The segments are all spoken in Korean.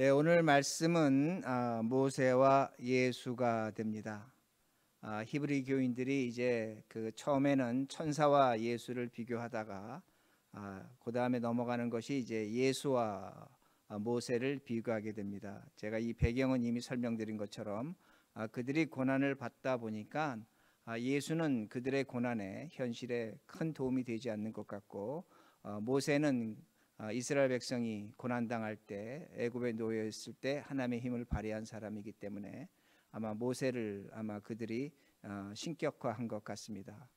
예, 오늘 말씀은 아, 모세와 예수가 됩니다. 아, 히브리 교인들이 이제 그 처음에는 천사와 예수를 비교하다가 아, 그 다음에 넘어가는 것이 이제 예수와 아, 모세를 비교하게 됩니다. 제가 이 배경은 이미 설명드린 것처럼 아, 그들이 고난을 받다 보니까 아, 예수는 그들의 고난에 현실에 큰 도움이 되지 않는 것 같고 아, 모세는 아, 이스라엘 백성이 고난 당할 때 애굽에 놓여 있을 때 하나님의 힘을 발휘한 사람이기 때문에 아마 모세를 아마 그들이 아, 신격화한 것 같습니다.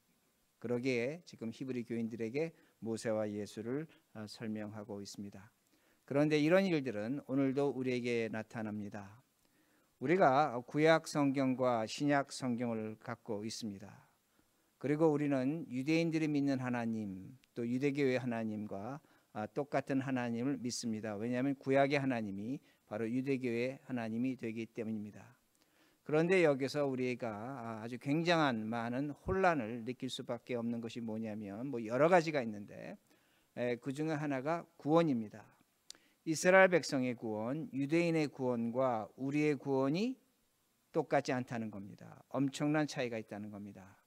그러기에 지금 히브리 교인들에게 모세와 예수를 아, 설명하고 있습니다. 그런데 이런 일들은 오늘도 우리에게 나타납니다. 우리가 구약 성경과 신약 성경을 갖고 있습니다. 그리고 우리는 유대인들이 믿는 하나님, 또 유대교의 하나님과 아, 똑같은 하나님을 믿습니다. 왜냐하면 구약의 하나님이 바로 유대교의 하나님이 되기 때문입니다. 그런데 여기서 우리가 아, 아주 굉장한 많은 혼란을 느낄 수밖에 없는 것이 뭐냐면 뭐 여러 가지가 있는데 그 중에 하나가 구원입니다. 이스라엘 백성의 구원, 유대인의 구원과 우리의 구원이 똑같지 않다는 겁니다. 엄청난 차이가 있다는 겁니다.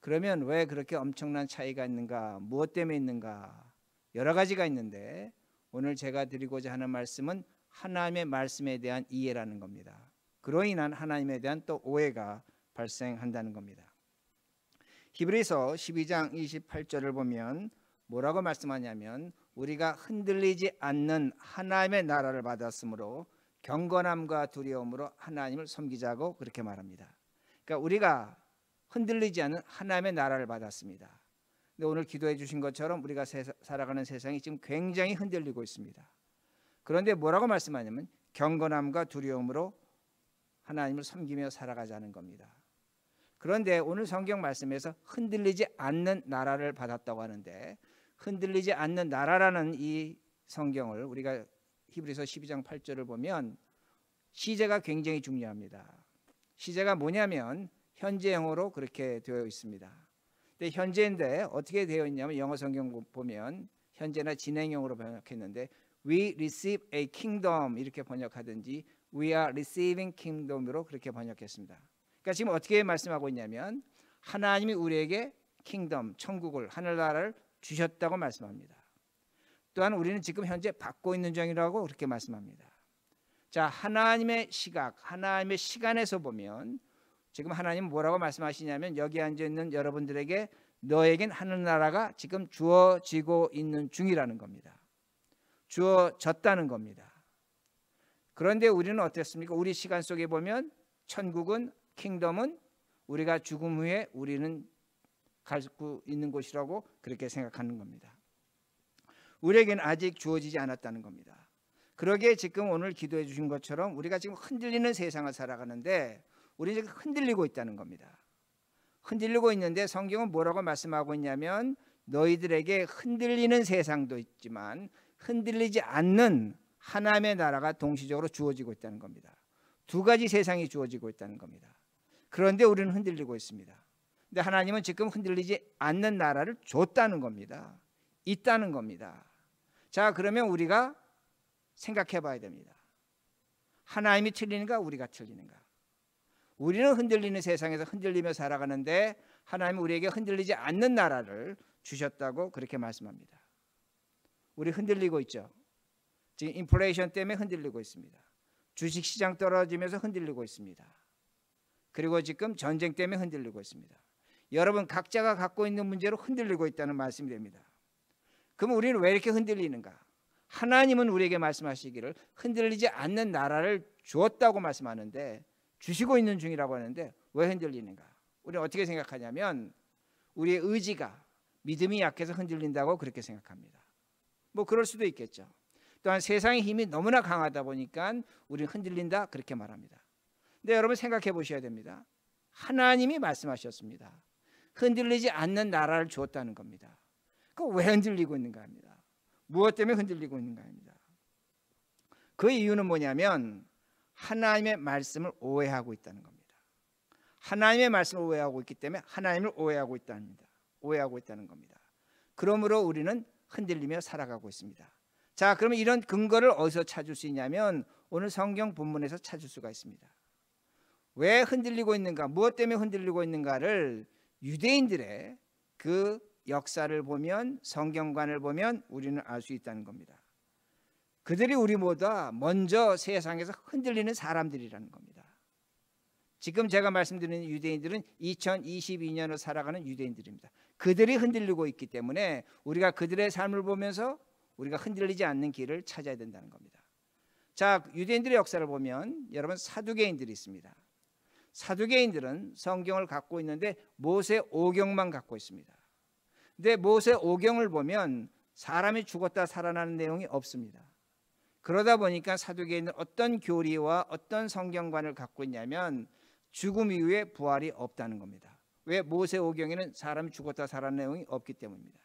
그러면 왜 그렇게 엄청난 차이가 있는가? 무엇 때문에 있는가? 여러 가지가 있는데 오늘 제가 드리고자 하는 말씀은 하나님의 말씀에 대한 이해라는 겁니다. 그로 인한 하나님에 대한 또 오해가 발생한다는 겁니다. 히브리서 12장 28절을 보면 뭐라고 말씀하냐면 우리가 흔들리지 않는 하나님의 나라를 받았으므로 경건함과 두려움으로 하나님을 섬기자고 그렇게 말합니다. 그러니까 우리가 흔들리지 않은 하나님의 나라를 받았습니다. 근데 오늘 기도해 주신 것처럼 우리가 살아가는 세상이 지금 굉장히 흔들리고 있습니다. 그런데 뭐라고 말씀하냐면 경건함과 두려움으로 하나님을 섬기며 살아가자는 겁니다. 그런데 오늘 성경 말씀에서 흔들리지 않는 나라를 받았다고 하는데 흔들리지 않는 나라라는 이 성경을 우리가 히브리서 12장 8절을 보면 시제가 굉장히 중요합니다. 시제가 뭐냐면 현재 형어로 그렇게 되어 있습니다. 근데 네, 현재인데 어떻게 되어 있냐면 영어 성경 보면 현재나 진행형으로 번역했는데 we receive a kingdom 이렇게 번역하든지 we are receiving kingdom으로 그렇게 번역했습니다. 그러니까 지금 어떻게 말씀하고 있냐면 하나님이 우리에게 킹덤 천국을 하늘나라를 주셨다고 말씀합니다. 또한 우리는 지금 현재 받고 있는 중이라고 그렇게 말씀합니다. 자, 하나님의 시각, 하나님의 시간에서 보면 지금 하나님 뭐라고 말씀하시냐면 여기 앉아 있는 여러분들에게 너에겐 하늘나라가 지금 주어지고 있는 중이라는 겁니다. 주어졌다는 겁니다. 그런데 우리는 어땠습니까? 우리 시간 속에 보면 천국은 킹덤은 우리가 죽음 후에 우리는 갈고 있는 곳이라고 그렇게 생각하는 겁니다. 우리에게는 아직 주어지지 않았다는 겁니다. 그러기에 지금 오늘 기도해 주신 것처럼 우리가 지금 흔들리는 세상을 살아가는데 우리는 지금 흔들리고 있다는 겁니다. 흔들리고 있는데 성경은 뭐라고 말씀하고 있냐면 너희들에게 흔들리는 세상도 있지만 흔들리지 않는 하나님의 나라가 동시적으로 주어지고 있다는 겁니다. 두 가지 세상이 주어지고 있다는 겁니다. 그런데 우리는 흔들리고 있습니다. 근데 하나님은 지금 흔들리지 않는 나라를 줬다는 겁니다. 있다는 겁니다. 자, 그러면 우리가 생각해 봐야 됩니다. 하나님이 틀리는가 우리가 틀리는가? 우리는 흔들리는 세상에서 흔들리며 살아가는데 하나님은 우리에게 흔들리지 않는 나라를 주셨다고 그렇게 말씀합니다. 우리 흔들리고 있죠. 지금 인플레이션 때문에 흔들리고 있습니다. 주식 시장 떨어지면서 흔들리고 있습니다. 그리고 지금 전쟁 때문에 흔들리고 있습니다. 여러분 각자가 갖고 있는 문제로 흔들리고 있다는 말씀이 됩니다. 그럼 우리는 왜 이렇게 흔들리는가? 하나님은 우리에게 말씀하시기를 흔들리지 않는 나라를 주었다고 말씀하는데 주시고 있는 중이라고 하는데 왜 흔들리는가? 우리는 어떻게 생각하냐면 우리의 의지가 믿음이 약해서 흔들린다고 그렇게 생각합니다. 뭐 그럴 수도 있겠죠. 또한 세상의 힘이 너무나 강하다 보니까 우리 흔들린다 그렇게 말합니다. 근데 여러분 생각해 보셔야 됩니다. 하나님이 말씀하셨습니다. 흔들리지 않는 나라를 주었다는 겁니다. 그 왜 흔들리고 있는가 합니다. 무엇 때문에 흔들리고 있는가 합니다. 그 이유는 뭐냐면 하나님의 말씀을 오해하고 있다는 겁니다. 하나님의 말씀을 오해하고 있기 때문에 하나님을 오해하고 있답니다. 오해하고 있다는 겁니다. 그러므로 우리는 흔들리며 살아가고 있습니다. 자, 그러면 이런 근거를 어디서 찾을 수 있냐면 오늘 성경 본문에서 찾을 수가 있습니다. 왜 흔들리고 있는가? 무엇 때문에 흔들리고 있는가를 유대인들의 그 역사를 보면 성경관을 보면 우리는 알 수 있다는 겁니다. 그들이 우리보다 먼저 세상에서 흔들리는 사람들이라는 겁니다. 지금 제가 말씀드리는 유대인들은 2022년을 살아가는 유대인들입니다. 그들이 흔들리고 있기 때문에 우리가 그들의 삶을 보면서 우리가 흔들리지 않는 길을 찾아야 된다는 겁니다. 자, 유대인들의 역사를 보면 여러분 사두개인들이 있습니다. 사두개인들은 성경을 갖고 있는데 모세 오경만 갖고 있습니다. 근데 모세 오경을 보면 사람이 죽었다 살아나는 내용이 없습니다. 그러다 보니까 사도계는 어떤 교리와 어떤 성경관을 갖고 있냐면 죽음 이후에 부활이 없다는 겁니다. 왜 모세오경에는 사람이 죽었다 살아 난 내용이 없기 때문입니다.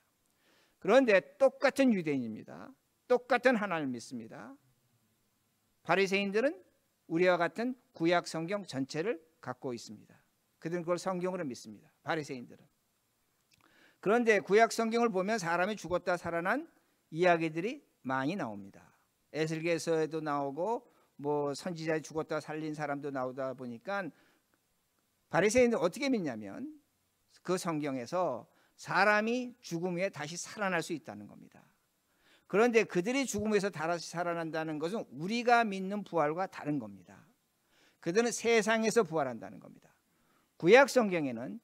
그런데 똑같은 유대인입니다. 똑같은 하나님을 믿습니다. 바리새인들은 우리와 같은 구약 성경 전체를 갖고 있습니다. 그들은 그걸 성경으로 믿습니다. 바리새인들은. 그런데 구약 성경을 보면 사람이 죽었다 살아난 이야기들이 많이 나옵니다. 에슬게에서에도 나오고 뭐 선지자 죽었다 살린 사람도 나오다 보니까 바리새인들 어떻게 믿냐면 그 성경에서 사람이 죽음 후에 다시 살아날 수 있다는 겁니다. 그런데 그들이 죽음에서 다시 살아난다는 것은 우리가 믿는 부활과 다른 겁니다. 그들은 세상에서 부활한다는 겁니다. 구약 성경에는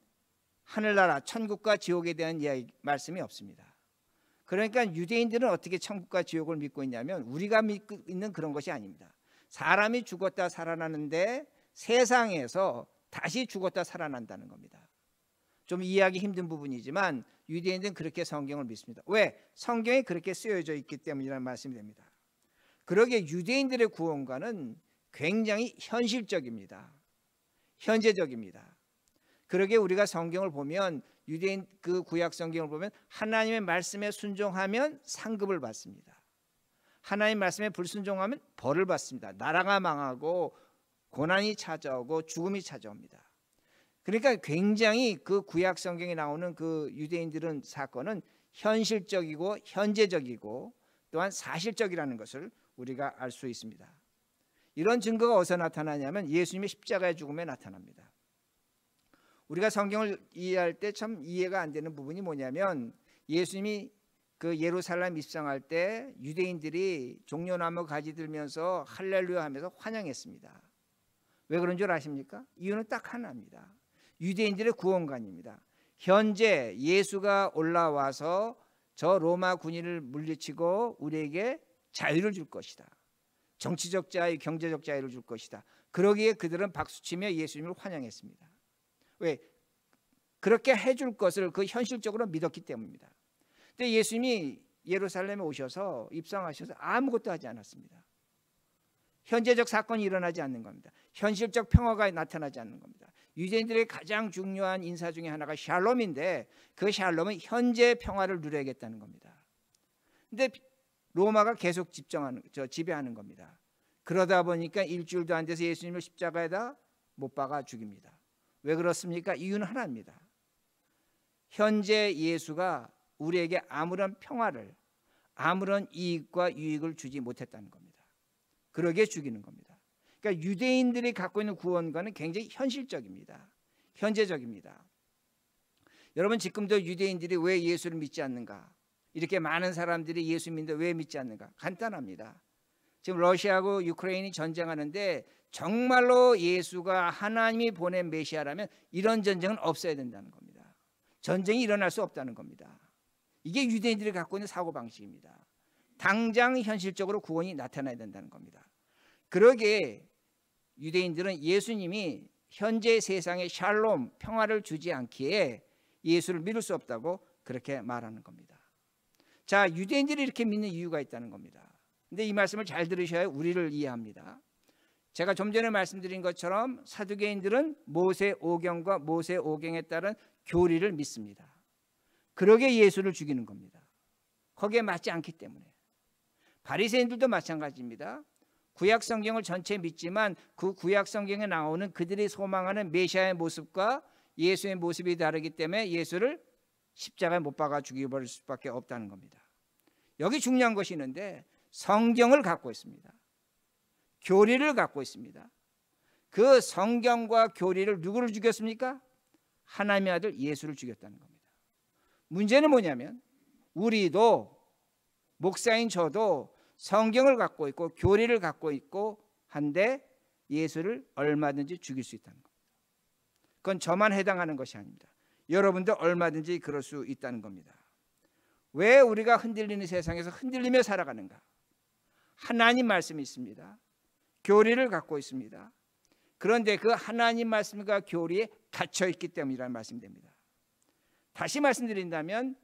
하늘나라 천국과 지옥에 대한 이야기, 말씀이 없습니다. 그러니까 유대인들은 어떻게 천국과 지옥을 믿고 있냐면 우리가 믿고 있는 그런 것이 아닙니다. 사람이 죽었다 살아나는데 세상에서 다시 죽었다 살아난다는 겁니다. 좀 이해하기 힘든 부분이지만 유대인들은 그렇게 성경을 믿습니다. 왜? 성경이 그렇게 쓰여져 있기 때문이라는 말씀이 됩니다. 그러기 유대인들의 구원과는 굉장히 현실적입니다. 현재적입니다. 그러게 우리가 성경을 보면 유대인 그 구약 성경을 보면 하나님의 말씀에 순종하면 상급을 받습니다. 하나님 말씀에 불순종하면 벌을 받습니다. 나라가 망하고 고난이 찾아오고 죽음이 찾아옵니다. 그러니까 굉장히 그 구약 성경에 나오는 그 유대인들은 사건은 현실적이고 현재적이고 또한 사실적이라는 것을 우리가 알 수 있습니다. 이런 증거가 어디서 나타나냐면 예수님의 십자가의 죽음에 나타납니다. 우리가 성경을 이해할 때 참 이해가 안 되는 부분이 뭐냐면 예수님이 그 예루살렘 입성할 때 유대인들이 종려나무 가지 들면서 할렐루야 하면서 환영했습니다. 왜 그런 줄 아십니까? 이유는 딱 하나입니다. 유대인들의 구원관입니다. 현재 예수가 올라와서 저 로마 군인을 물리치고 우리에게 자유를 줄 것이다. 정치적 자유, 경제적 자유를 줄 것이다. 그러기에 그들은 박수치며 예수님을 환영했습니다. 왜 그렇게 해줄 것을 그 현실적으로 믿었기 때문입니다. 근데 예수님이 예루살렘에 오셔서 입성하셔서 아무것도 하지 않았습니다. 현재적 사건이 일어나지 않는 겁니다. 현실적 평화가 나타나지 않는 겁니다. 유대인들의 가장 중요한 인사 중에 하나가 샬롬인데 그 샬롬은 현재 평화를 누려야겠다는 겁니다. 근데 로마가 계속 집정하는 저 지배하는 겁니다. 그러다 보니까 일주일도 안 돼서 예수님을 십자가에다 못 박아 죽입니다. 왜 그렇습니까? 이유는 하나입니다. 현재 예수가 우리에게 아무런 평화를 아무런 이익과 유익을 주지 못했다는 겁니다. 그러게 죽이는 겁니다. 그러니까 유대인들이 갖고 있는 구원과는 굉장히 현실적입니다. 현재적입니다. 여러분 지금도 유대인들이 왜 예수를 믿지 않는가? 이렇게 많은 사람들이 예수 믿는데 왜 믿지 않는가? 간단합니다. 지금 러시아하고 우크라이나 전쟁하는데 정말로 예수가 하나님이 보낸 메시아라면 이런 전쟁은 없어야 된다는 겁니다. 전쟁이 일어날 수 없다는 겁니다. 이게 유대인들이 갖고 있는 사고 방식입니다. 당장 현실적으로 구원이 나타나야 된다는 겁니다. 그러기에 유대인들은 예수님이 현재 세상에 샬롬 평화를 주지 않기에 예수를 믿을 수 없다고 그렇게 말하는 겁니다. 자, 유대인들이 이렇게 믿는 이유가 있다는 겁니다. 근데 이 말씀을 잘 들으셔야 우리를 이해합니다. 제가 좀 전에 말씀드린 것처럼 사두개인들은 모세 오경과 모세 오경에 따른 교리를 믿습니다. 그러게 예수를 죽이는 겁니다. 거기에 맞지 않기 때문에. 바리새인들도 마찬가지입니다. 구약 성경을 전체 믿지만 그 구약 성경에 나오는 그들이 소망하는 메시아의 모습과 예수의 모습이 다르기 때문에 예수를 십자가에 못 박아 죽여버릴 수밖에 없다는 겁니다. 여기 중요한 것이 있는데 성경을 갖고 있습니다. 교리를 갖고 있습니다. 그 성경과 교리를 누구를 죽였습니까? 하나님의 아들 예수를 죽였다는 겁니다. 문제는 뭐냐면 우리도 목사인 저도 성경을 갖고 있고 교리를 갖고 있고 한데 예수를 얼마든지 죽일 수 있다는 겁니다. 그건 저만 해당하는 것이 아닙니다. 여러분도 얼마든지 그럴 수 있다는 겁니다. 왜 우리가 흔들리는 세상에서 흔들리며 살아가는가? 하나님 말씀이 있습니다. 교리를 갖고 있습니다. 그런데 그 하나님 말씀과 교리에 갇혀 있기 때문이라는 말씀됩니다. 다시 말씀드린다면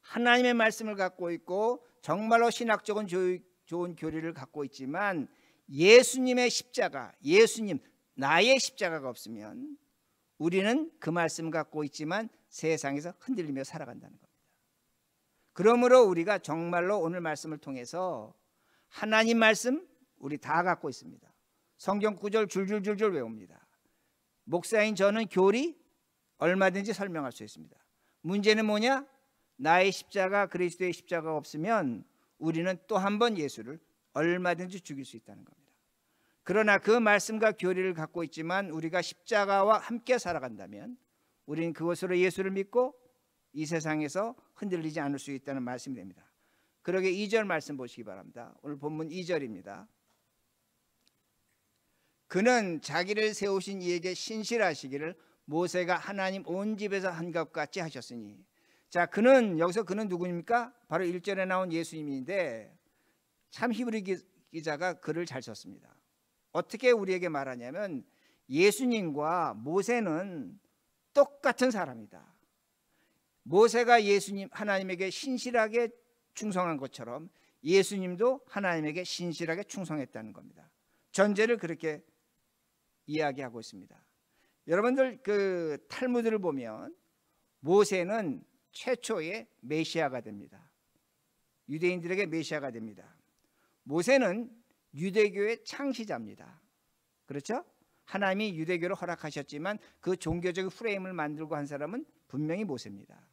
하나님의 말씀을 갖고 있고 정말로 신학적인 좋은 교리를 갖고 있지만 예수님의 십자가, 예수님 나의 십자가가 없으면 우리는 그 말씀 갖고 있지만 세상에서 흔들리며 살아간다는 겁니다. 그러므로 우리가 정말로 오늘 말씀을 통해서 하나님 말씀, 우리 다 갖고 있습니다. 성경 구절 줄줄줄줄 외웁니다. 목사인 저는 교리 얼마든지 설명할 수 있습니다. 문제는 뭐냐? 나의 십자가 그리스도의 십자가 없으면 우리는 또 한 번 예수를 얼마든지 죽일 수 있다는 겁니다. 그러나 그 말씀과 교리를 갖고 있지만 우리가 십자가와 함께 살아간다면 우리는 그것으로 예수를 믿고 이 세상에서 흔들리지 않을 수 있다는 말씀이 됩니다. 그러게 2절 말씀 보시기 바랍니다. 오늘 본문 2절입니다. 그는 자기를 세우신 이에게 신실하시기를 모세가 하나님 온 집에서 한것 같이 하셨으니 자 그는 여기서 그는 누구입니까? 바로 1절에 나온 예수님인데 참 히브리 기자가 글을 잘 썼습니다 어떻게 우리에게 말하냐면 예수님과 모세는 똑같은 사람이다 모세가 예수님 하나님에게 신실하게 충성한 것처럼 예수님도 하나님에게 신실하게 충성했다는 겁니다 전제를 그렇게 이야기하고 있습니다. 여러분들 그 탈무드를 보면 모세는 최초의 메시아가 됩니다. 유대인들에게 메시아가 됩니다. 모세는 유대교의 창시자입니다. 그렇죠? 하나님이 유대교를 허락하셨지만 그 종교적인 프레임을 만들고 한 사람은 분명히 모세입니다.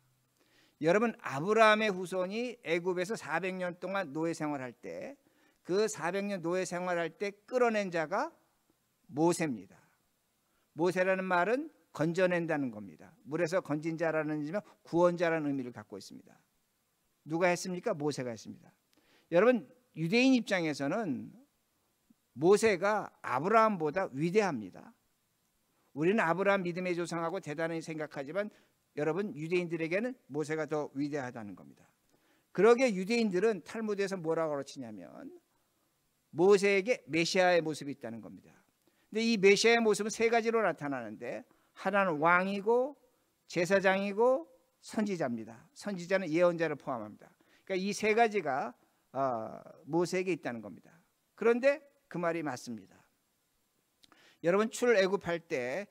여러분 아브라함의 후손이 애굽에서 400년 동안 노예 생활할 때 그 400년 노예 생활할 때 끌어낸 자가 모세입니다. 모세라는 말은 건져낸다는 겁니다. 물에서 건진 자라는 의미면 구원자라는 의미를 갖고 있습니다. 누가 했습니까? 모세가 했습니다. 여러분 유대인 입장에서는 모세가 아브라함보다 위대합니다. 우리는 아브라함 믿음의 조상하고 대단히 생각하지만 여러분 유대인들에게는 모세가 더 위대하다는 겁니다. 그러게 유대인들은 탈무드에서 뭐라고 가르치냐면 모세에게 메시아의 모습이 있다는 겁니다. 근데 이 메시아의 모습은 세 가지로 나타나는데 하나는 왕이고 제사장이고 선지자입니다. 선지자는 예언자를 포함합니다. 그러니까 이 세 가지가 어, 모세에게 있다는 겁니다. 그런데 그 말이 맞습니다. 여러분 출애굽할 때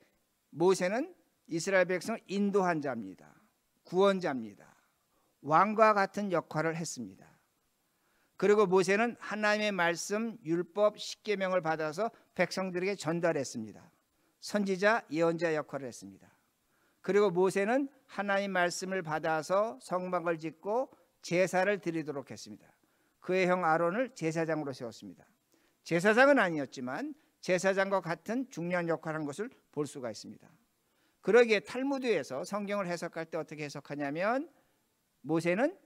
모세는 이스라엘 백성 인도한 자입니다. 구원자입니다. 왕과 같은 역할을 했습니다. 그리고 모세는 하나님의 말씀 율법 십계명을 받아서 백성들에게 전달했습니다. 선지자 예언자 역할을 했습니다. 그리고 모세는 하나님 말씀을 받아서 성막을 짓고 제사를 드리도록 했습니다. 그의 형 아론을 제사장으로 세웠습니다. 제사장은 아니었지만 제사장과 같은 중요한 역할을 한 것을 볼 수가 있습니다. 그러기에 탈무드에서 성경을 해석할 때 어떻게 해석하냐면 모세는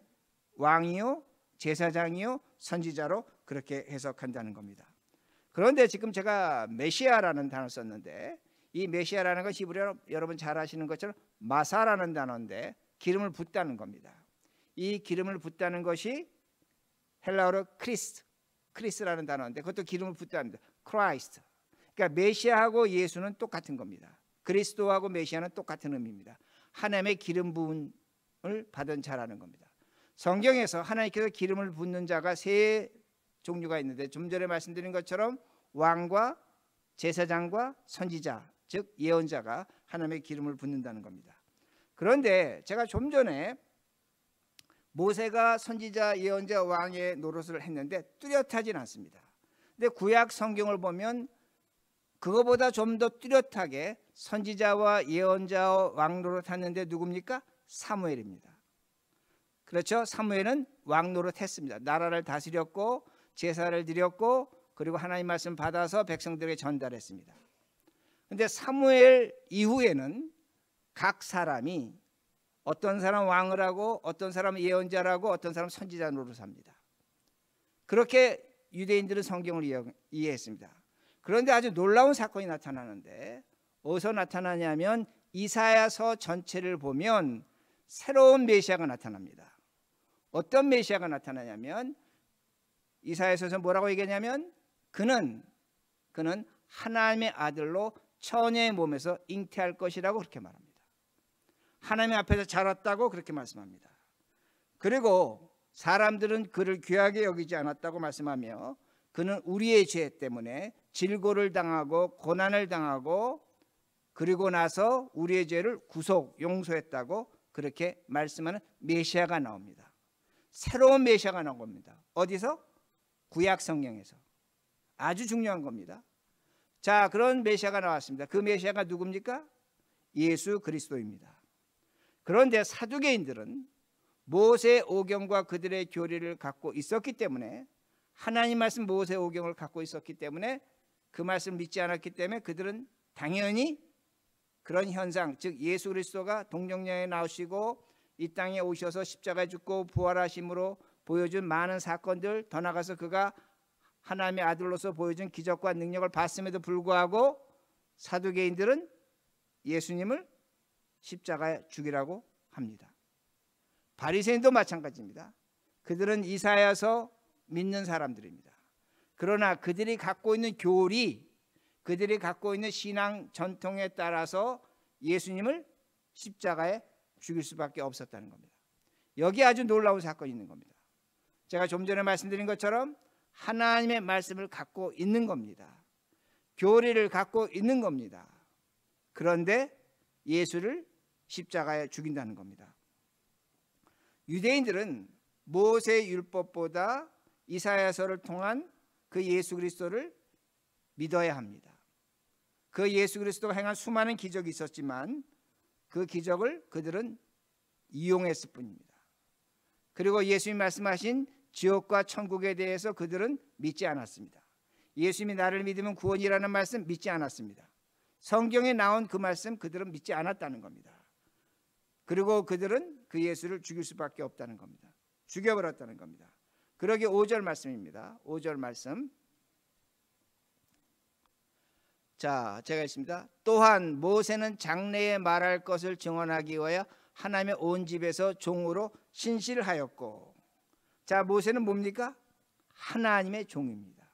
왕이요 제사장이요 선지자로 그렇게 해석한다는 겁니다. 그런데 지금 제가 메시아라는 단어 썼는데 이 메시아라는 것이 히리 여러분 잘 아시는 것처럼 마사라는 단어인데 기름을 붓다는 겁니다. 이 기름을 붓다는 것이 헬라어로 크리스, 크리스라는 단어인데 그것도 기름을 붓다입 크라이스트. 그러니까 메시아하고 예수는 똑같은 겁니다. 그리스도하고 메시아는 똑같은 의미입니다. 하나님의 기름 부음을 받은 자라는 겁니다. 성경에서 하나님께서 기름을 붓는 자가 세 종류가 있는데 좀 전에 말씀드린 것처럼 왕과 제사장과 선지자 즉 예언자가 하나님의 기름을 붓는다는 겁니다. 그런데 제가 좀 전에 모세가 선지자 예언자 왕의 노릇을 했는데 뚜렷하진 않습니다. 근데 구약 성경을 보면 그거보다 좀 더 뚜렷하게 선지자와 예언자왕 노릇하는데 누굽니까? 사무엘입니다. 그렇죠? 사무엘은 왕 노릇했습니다. 나라를 다스렸고 제사를 드렸고 그리고 하나님 말씀 받아서 백성들에게 전달했습니다. 근데 사무엘 이후에는 각 사람이 어떤 사람 왕을 하고 어떤 사람 예언자라고 어떤 사람 선지자 노릇 합니다. 그렇게 유대인들은 성경을 이해했습니다. 그런데 아주 놀라운 사건이 나타나는데 어디서 나타나냐면 이사야서 전체를 보면 새로운 메시아가 나타납니다. 어떤 메시아가 나타나냐면 이사야서에서 뭐라고 얘기하냐면 그는 그는 하나님의 아들로 처녀의 몸에서 잉태할 것이라고 그렇게 말합니다. 하나님 앞에서 자랐다고 그렇게 말씀합니다. 그리고 사람들은 그를 귀하게 여기지 않았다고 말씀하며 그는 우리의 죄 때문에 질고를 당하고 고난을 당하고 그리고 나서 우리의 죄를 구속 용서했다고 그렇게 말씀하는 메시아가 나옵니다. 새로운 메시아가 나온 겁니다. 어디서? 구약 성경에서 아주 중요한 겁니다. 자, 그런 메시아가 나왔습니다. 그 메시아가 누굽니까? 예수 그리스도입니다. 그런데 사두개인들은 모세 오경과 그들의 교리를 갖고 있었기 때문에 하나님 말씀 모세 오경을 갖고 있었기 때문에 그 말씀 믿지 않았기 때문에 그들은 당연히 그런 현상 즉 예수 그리스도가 동정녀에 나오시고 이 땅에 오셔서 십자가에 죽고 부활하심으로 보여준 많은 사건들 더 나가서 그가 하나님의 아들로서 보여준 기적과 능력을 봤음에도 불구하고 사두개인들은 예수님을 십자가에 죽이라고 합니다. 바리새인도 마찬가지입니다. 그들은 이사야서 믿는 사람들입니다. 그러나 그들이 갖고 있는 교리, 그들이 갖고 있는 신앙 전통에 따라서 예수님을 십자가에 죽일 수밖에 없었다는 겁니다. 여기 아주 놀라운 사건이 있는 겁니다. 제가 좀 전에 말씀드린 것처럼 하나님의 말씀을 갖고 있는 겁니다. 교리를 갖고 있는 겁니다. 그런데 예수를 십자가에 죽인다는 겁니다. 유대인들은 모세 율법보다 이사야서를 통한 그 예수 그리스도를 믿어야 합니다. 그 예수 그리스도가 행한 수많은 기적이 있었지만 그 기적을 그들은 이용했을 뿐입니다. 그리고 예수님 말씀하신 지옥과 천국에 대해서 그들은 믿지 않았습니다. 예수님이 나를 믿으면 구원이라는 말씀 믿지 않았습니다. 성경에 나온 그 말씀 그들은 믿지 않았다는 겁니다. 그리고 그들은 그 예수를 죽일 수밖에 없다는 겁니다. 죽여버렸다는 겁니다. 그러게 5절 말씀입니다. 5절 말씀. 자, 제가 있습니다. 또한 모세는 장래에 말할 것을 증언하기 위하여 하나님의 온 집에서 종으로 신실하였고 자, 모세는 뭡니까? 하나님의 종입니다.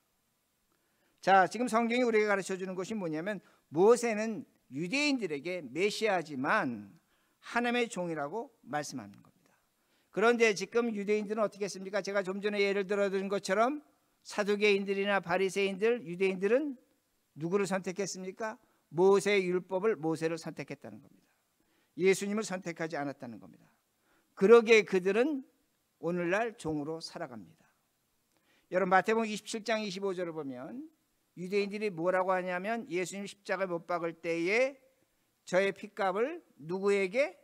자, 지금 성경이 우리에게 가르쳐 주는 것이 뭐냐면 모세는 유대인들에게 메시아지만 하나님의 종이라고 말씀하는 겁니다. 그런데 지금 유대인들은 어떻게 했습니까? 제가 좀 전에 예를 들어드린 것처럼 사두개인들이나 바리새인들, 유대인들은 누구를 선택했습니까? 모세의 율법을 모세를 선택했다는 겁니다. 예수님을 선택하지 않았다는 겁니다. 그러기 그들은 오늘날 종으로 살아갑니다. 여러분 마태복음 27장 25절을 보면 유대인들이 뭐라고 하냐면 예수님 십자가에 못 박을 때에 저의 핏값을 누구에게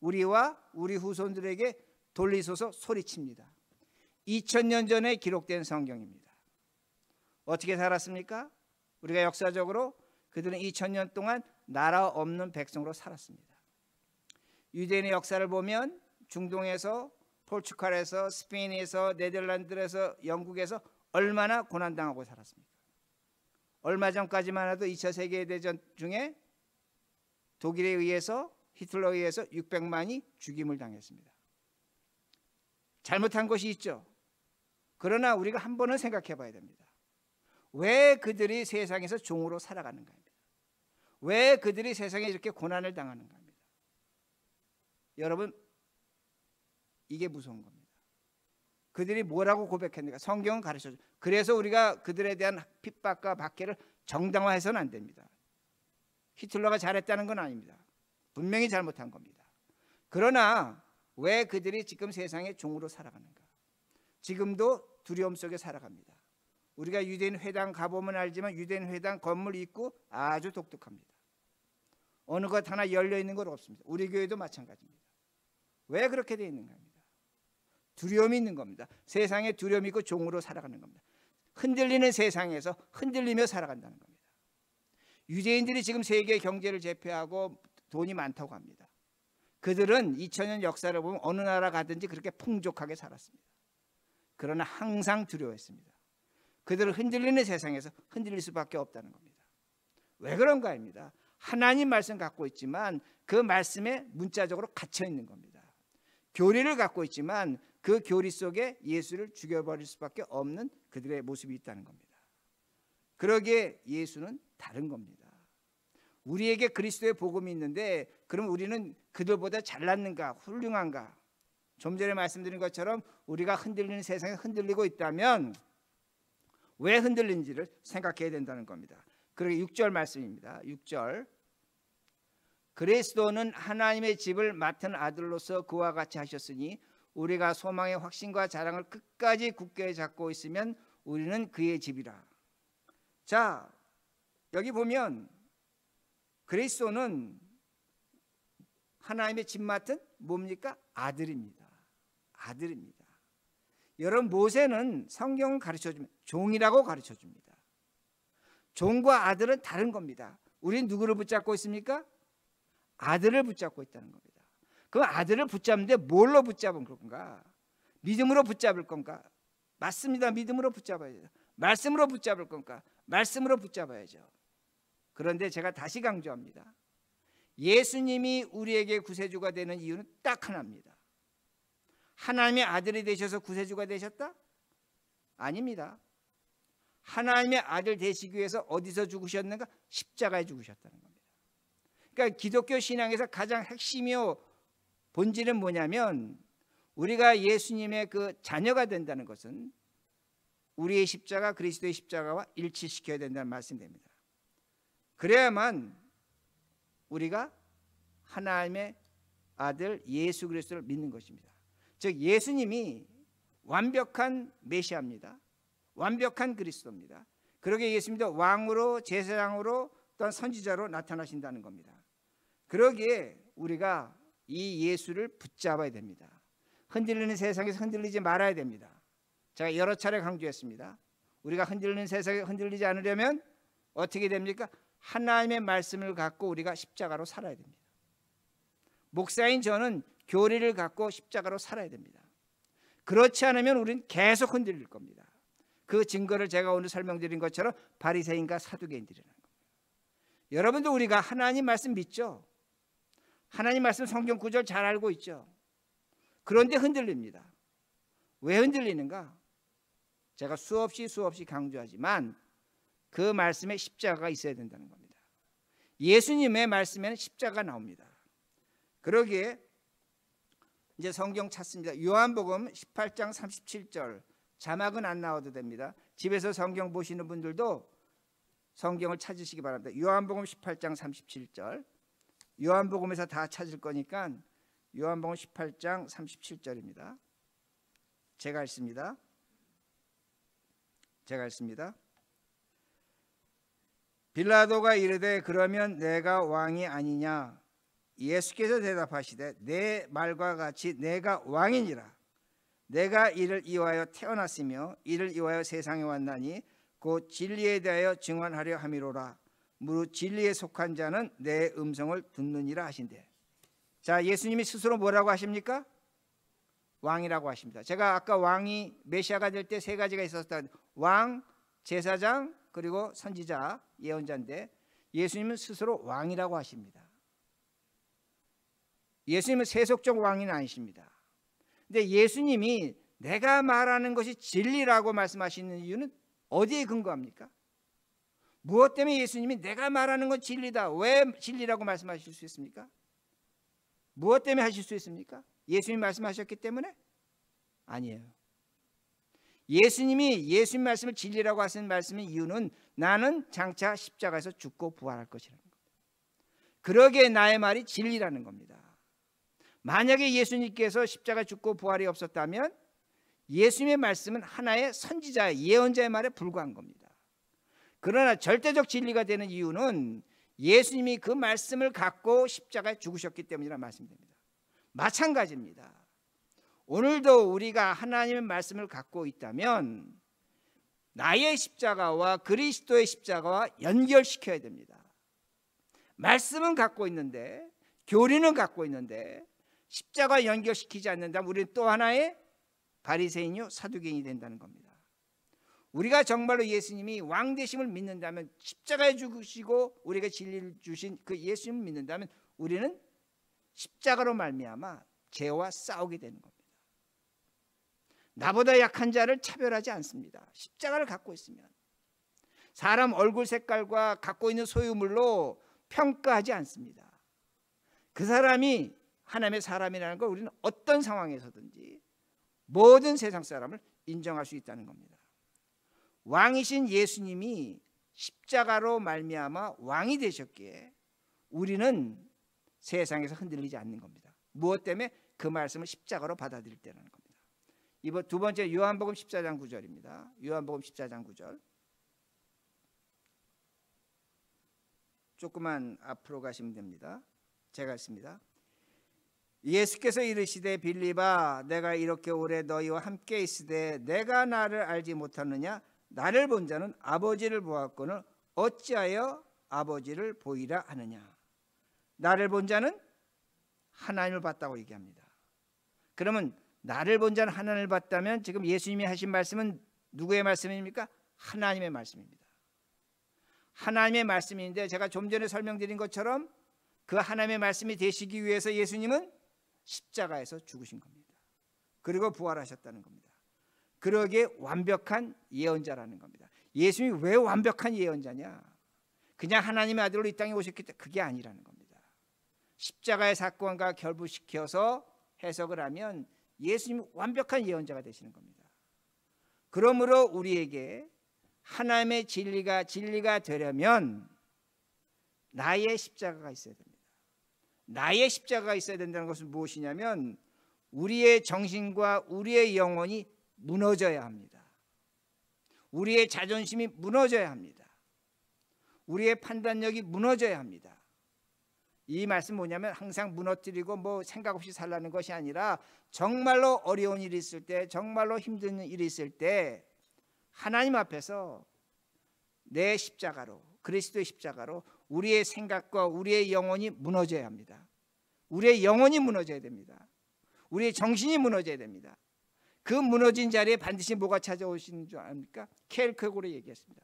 우리와 우리 후손들에게 돌리소서 소리칩니다. 2000년 전에 기록된 성경입니다. 어떻게 살았습니까? 우리가 역사적으로 그들은 2000년 동안 나라 없는 백성으로 살았습니다. 유대인의 역사를 보면 중동에서 포르투갈에서 스페인에서 네덜란드에서 영국에서 얼마나 고난당하고 살았습니까? 얼마 전까지만 해도 2차 세계대전 중에 독일에 의해서 히틀러에 의해서 600만이 죽임을 당했습니다. 잘못한 것이 있죠. 그러나 우리가 한 번은 생각해 봐야 됩니다. 왜 그들이 세상에서 종으로 살아가는가 합니다. 왜 그들이 세상에 이렇게 고난을 당하는가 합니다. 여러분 이게 무서운 겁니다. 그들이 뭐라고 고백했는가? 성경은 가르쳐줘. 그래서 우리가 그들에 대한 핍박과 박해를 정당화해서는 안 됩니다. 히틀러가 잘했다는 건 아닙니다. 분명히 잘못한 겁니다. 그러나 왜 그들이 지금 세상의 종으로 살아가는가? 지금도 두려움 속에 살아갑니다. 우리가 유대인 회당 가보면 알지만 유대인 회당 건물 입구 아주 독특합니다. 어느 것 하나 열려 있는 건 없습니다. 우리 교회도 마찬가지입니다. 왜 그렇게 되어 있는가? 두려움이 있는 겁니다. 세상에 두려움이 있고 종으로 살아가는 겁니다. 흔들리는 세상에서 흔들리며 살아간다는 겁니다. 유대인들이 지금 세계 경제를 제패하고 돈이 많다고 합니다. 그들은 2000년 역사를 보면 어느 나라 가든지 그렇게 풍족하게 살았습니다. 그러나 항상 두려워했습니다. 그들을 흔들리는 세상에서 흔들릴 수밖에 없다는 겁니다. 왜 그런가입니다. 하나님 말씀 갖고 있지만 그 말씀에 문자적으로 갇혀 있는 겁니다. 교리를 갖고 있지만 그 교리 속에 예수를 죽여버릴 수밖에 없는 그들의 모습이 있다는 겁니다. 그러기에 예수는 다른 겁니다. 우리에게 그리스도의 복음이 있는데 그럼 우리는 그들보다 잘났는가 훌륭한가 좀 전에 말씀드린 것처럼 우리가 흔들리는 세상에 흔들리고 있다면 왜 흔들린지를 생각해야 된다는 겁니다. 그리고 6절 말씀입니다. 6절 그리스도는 하나님의 집을 맡은 아들로서 그와 같이 하셨으니 우리가 소망의 확신과 자랑을 끝까지 굳게 잡고 있으면 우리는 그의 집이라. 자, 여기 보면 그리스도는 하나님의 집 맡은 뭡니까? 아들입니다. 아들입니다. 여러분 모세는 성경을 가르쳐 주면 종이라고 가르쳐 줍니다. 종과 아들은 다른 겁니다. 우리 누구를 붙잡고 있습니까? 아들을 붙잡고 있다는 겁니다. 그 아들을 붙잡는데 뭘로 붙잡은 건가? 믿음으로 붙잡을 건가? 맞습니다. 믿음으로 붙잡아야죠. 말씀으로 붙잡을 건가? 말씀으로 붙잡아야죠. 그런데 제가 다시 강조합니다. 예수님이 우리에게 구세주가 되는 이유는 딱 하나입니다. 하나님의 아들이 되셔서 구세주가 되셨다? 아닙니다. 하나님의 아들 되시기 위해서 어디서 죽으셨는가? 십자가에 죽으셨다는 겁니다. 그러니까 기독교 신앙에서 가장 핵심이요 본질은 뭐냐면 우리가 예수님의 그 자녀가 된다는 것은 우리의 십자가 그리스도의 십자가와 일치시켜야 된다는 말씀입니다. 그래야만 우리가 하나님의 아들 예수 그리스도를 믿는 것입니다. 즉 예수님이 완벽한 메시아입니다. 완벽한 그리스도입니다. 그러게 예수님도 왕으로 제사장으로 또한 선지자로 나타나신다는 겁니다. 그러기에 우리가 이 예수를 붙잡아야 됩니다. 흔들리는 세상에서 흔들리지 말아야 됩니다. 제가 여러 차례 강조했습니다. 우리가 흔들리는 세상에 흔들리지 않으려면 어떻게 됩니까? 하나님의 말씀을 갖고 우리가 십자가로 살아야 됩니다. 목사인 저는 교리를 갖고 십자가로 살아야 됩니다. 그렇지 않으면 우리는 계속 흔들릴 겁니다. 그 증거를 제가 오늘 설명드린 것처럼 바리새인과 사두개인들이라는 겁니다. 여러분도 우리가 하나님 말씀 믿죠? 하나님 말씀 성경 구절 잘 알고 있죠. 그런데 흔들립니다. 왜 흔들리는가? 제가 수없이 수없이 강조하지만 그 말씀에 십자가가 있어야 된다는 겁니다. 예수님의 말씀에는 십자가 나옵니다. 그러기에 이제 성경 찾습니다. 요한복음 18장 37절 자막은 안 나와도 됩니다. 집에서 성경 보시는 분들도 성경을 찾으시기 바랍니다. 요한복음 18장 37절 요한복음에서 다 찾을 거니까 요한복음 18장 37절입니다. 제가 읽습니다. 제가 읽습니다. 빌라도가 이르되 그러면 내가 왕이 아니냐 예수께서 대답하시되 내 말과 같이 내가 왕이니라 내가 이를 이하여 태어났으며 이를 이하여 세상에 왔나니 곧 진리에 대하여 증언하려 함이로라 무릇 진리에 속한 자는 내 음성을 듣느니라 하신대. 자, 예수님이 스스로 뭐라고 하십니까? 왕이라고 하십니다. 제가 아까 왕이 메시아가 될 때 세 가지가 있었다. 왕, 제사장, 그리고 선지자, 예언자인데 예수님은 스스로 왕이라고 하십니다. 예수님은 세속적 왕이 아니십니다. 근데 예수님이 내가 말하는 것이 진리라고 말씀하시는 이유는 어디에 근거합니까? 무엇 때문에 예수님이 내가 말하는 건 진리다. 왜 진리라고 말씀하실 수 있습니까? 무엇 때문에 하실 수 있습니까? 예수님이 말씀하셨기 때문에? 아니에요. 예수님이 예수님 말씀을 진리라고 하시 말씀의 이유는 나는 장차 십자가에서 죽고 부활할 것이라는 겁니다. 그러게 나의 말이 진리라는 겁니다. 만약에 예수님께서 십자가 죽고 부활이 없었다면 예수님의 말씀은 하나의 선지자 예언자의 말에 불과한 겁니다. 그러나 절대적 진리가 되는 이유는 예수님이 그 말씀을 갖고 십자가에 죽으셨기 때문이라 말씀됩니다. 마찬가지입니다. 오늘도 우리가 하나님의 말씀을 갖고 있다면 나의 십자가와 그리스도의 십자가와 연결시켜야 됩니다. 말씀은 갖고 있는데 교리는 갖고 있는데 십자가 연결시키지 않는다면 우리는 또 하나의 바리새인요 사두개인이 된다는 겁니다. 우리가 정말로 예수님이 왕 되심을 믿는다면 십자가에 죽으시고 우리가 진리를 주신 그 예수님을 믿는다면 우리는 십자가로 말미암아 죄와 싸우게 되는 겁니다. 나보다 약한 자를 차별하지 않습니다. 십자가를 갖고 있으면 사람 얼굴 색깔과 갖고 있는 소유물로 평가하지 않습니다. 그 사람이 하나님의 사람이라는 걸 우리는 어떤 상황에서든지 모든 세상 사람을 인정할 수 있다는 겁니다. 왕이신 예수님이 십자가로 말미암아 왕이 되셨기에 우리는 세상에서 흔들리지 않는 겁니다. 무엇 때문에 그 말씀을 십자가로 받아들일 때라는 겁니다. 이번 두 번째 요한복음 14장 9절입니다. 요한복음 14장 9절. 조금만 앞으로 가시면 됩니다. 제가 읽니다 예수께서 이르시되 빌리바 내가 이렇게 오래 너희와 함께 있으되 내가 나를 알지 못하느냐 나를 본 자는 아버지를 보았거늘 어찌하여 아버지를 보이라 하느냐 나를 본 자는 하나님을 봤다고 얘기합니다 그러면 나를 본 자는 하나님을 봤다면 지금 예수님이 하신 말씀은 누구의 말씀입니까? 하나님의 말씀입니다 하나님의 말씀인데 제가 좀 전에 설명드린 것처럼 그 하나님의 말씀이 되시기 위해서 예수님은 십자가에서 죽으신 겁니다 그리고 부활하셨다는 겁니다 그러기에 완벽한 예언자라는 겁니다. 예수님이 왜 완벽한 예언자냐? 그냥 하나님의 아들로 이 땅에 오셨기 때문에 그게 아니라는 겁니다. 십자가의 사건과 결부시켜서 해석을 하면 예수님이 완벽한 예언자가 되시는 겁니다. 그러므로 우리에게 하나님의 진리가 진리가 되려면 나의 십자가가 있어야 됩니다. 나의 십자가가 있어야 된다는 것은 무엇이냐면 우리의 정신과 우리의 영혼이 무너져야 합니다. 우리의 자존심이 무너져야 합니다. 우리의 판단력이 무너져야 합니다. 이 말씀 뭐냐면 항상 무너뜨리고 뭐 생각 없이 살라는 것이 아니라 정말로 어려운 일이 있을 때 정말로 힘든 일이 있을 때 하나님 앞에서 내 십자가로 그리스도의 십자가로 우리의 생각과 우리의 영혼이 무너져야 합니다. 우리의 영혼이 무너져야 됩니다. 우리의 정신이 무너져야 됩니다. 그 무너진 자리에 반드시 뭐가 찾아오시는 줄 압니까? 켈크고로 얘기했습니다.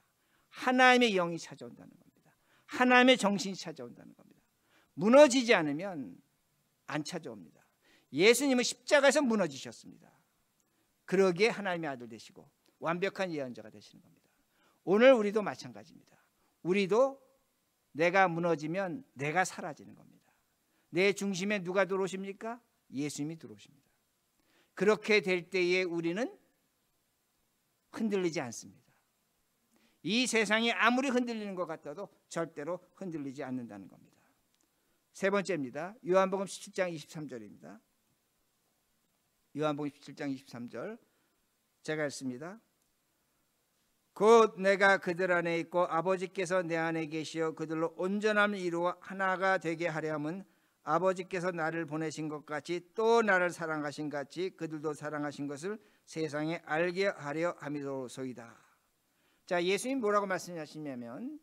하나님의 영이 찾아온다는 겁니다. 하나님의 정신이 찾아온다는 겁니다. 무너지지 않으면 안 찾아옵니다. 예수님은 십자가에서 무너지셨습니다. 그러기에 하나님의 아들 되시고 완벽한 예언자가 되시는 겁니다. 오늘 우리도 마찬가지입니다. 우리도 내가 무너지면 내가 사라지는 겁니다. 내 중심에 누가 들어오십니까? 예수님이 들어오십니다. 그렇게 될 때에 우리는 흔들리지 않습니다. 이 세상이 아무리 흔들리는 것 같아도 절대로 흔들리지 않는다는 겁니다. 세 번째입니다. 요한복음 17장 23절입니다. 요한복음 17장 23절 제가 읽습니다. 곧 내가 그들 안에 있고 아버지께서 내 안에 계시어 그들로 온전함 이루어 하나가 되게 하려 함은 아버지께서 나를 보내신 것 같이 또 나를 사랑하신 같이 그들도 사랑하신 것을 세상에 알게 하려 함이로소이다. 자, 예수님 뭐라고 말씀하시냐면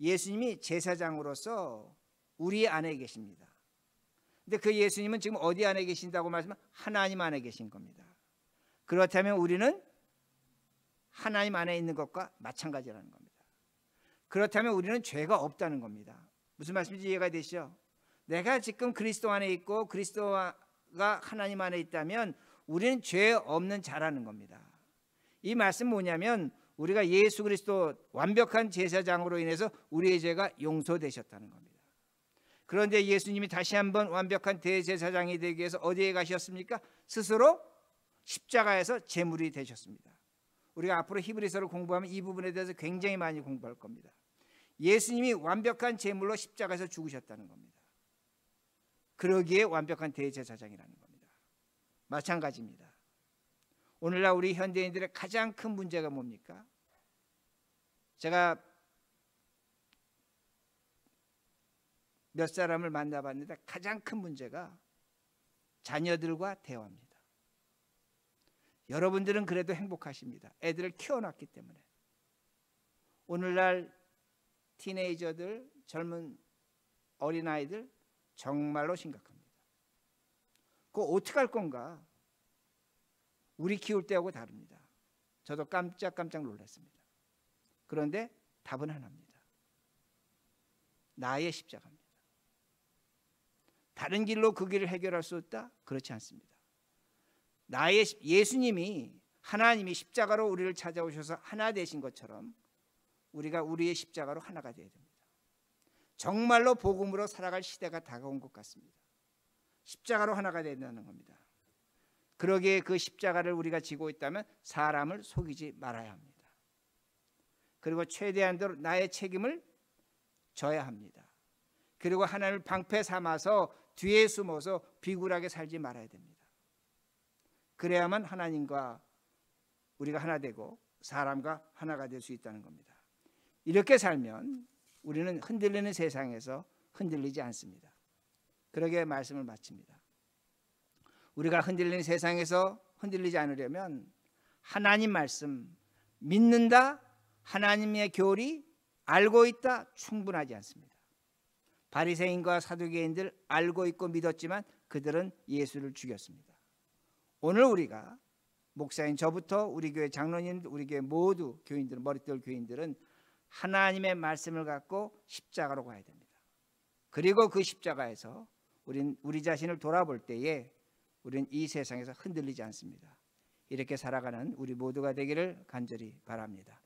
예수님이 제사장으로서 우리 안에 계십니다. 근데 그 예수님은 지금 어디 안에 계신다고 말씀하면 하나님 안에 계신 겁니다. 그렇다면 우리는 하나님 안에 있는 것과 마찬가지라는 겁니다. 그렇다면 우리는 죄가 없다는 겁니다. 무슨 말씀인지 이해가 되시죠? 내가 지금 그리스도 안에 있고 그리스도가 하나님 안에 있다면 우리는 죄 없는 자라는 겁니다. 이 말씀 뭐냐면 우리가 예수 그리스도 완벽한 제사장으로 인해서 우리의 죄가 용서되셨다는 겁니다. 그런데 예수님이 다시 한번 완벽한 대제사장이 되기 위해서 어디에 가셨습니까? 스스로 십자가에서 제물이 되셨습니다. 우리가 앞으로 히브리서를 공부하면 이 부분에 대해서 굉장히 많이 공부할 겁니다. 예수님이 완벽한 제물로 십자가에서 죽으셨다는 겁니다. 그러기에 완벽한 대제사장이라는 겁니다. 마찬가지입니다. 오늘날 우리 현대인들의 가장 큰 문제가 뭡니까? 제가 몇 사람을 만나봤는데 가장 큰 문제가 자녀들과 대화입니다. 여러분들은 그래도 행복하십니다. 애들을 키워놨기 때문에. 오늘날 티네이저들, 젊은 어린아이들 정말로 심각합니다. 그 어떻게 할 건가? 우리 키울 때하고 다릅니다. 저도 깜짝깜짝 놀랐습니다. 그런데 답은 하나입니다. 나의 십자가입니다. 다른 길로 그 길을 해결할 수 없다? 그렇지 않습니다. 나의 예수님이 하나님이 십자가로 우리를 찾아오셔서 하나 되신 것처럼 우리가 우리의 십자가로 하나가 되어야 됩니다. 정말로 복음으로 살아갈 시대가 다가온 것 같습니다. 십자가로 하나가 된다는 겁니다. 그러기에 그 십자가를 우리가 지고 있다면 사람을 속이지 말아야 합니다. 그리고 최대한대로 나의 책임을 져야 합니다. 그리고 하나님을 방패 삼아서 뒤에 숨어서 비굴하게 살지 말아야 됩니다. 그래야만 하나님과 우리가 하나 되고 사람과 하나가 될 수 있다는 겁니다. 이렇게 살면 우리는 흔들리는 세상에서 흔들리지 않습니다. 그러게 말씀을 마칩니다. 우리가 흔들리는 세상에서 흔들리지 않으려면 하나님 말씀 믿는다 하나님의 교리 알고 있다 충분하지 않습니다. 바리새인과 사두개인들 알고 있고 믿었지만 그들은 예수를 죽였습니다. 오늘 우리가 목사인 저부터 우리 교회 장로님, 우리 교회 모두 교인들, 머리들 교인들은 하나님의 말씀을 갖고 십자가로 가야 됩니다. 그리고 그 십자가에서 우린 우리 자신을 돌아볼 때에 우린 이 세상에서 흔들리지 않습니다. 이렇게 살아가는 우리 모두가 되기를 간절히 바랍니다.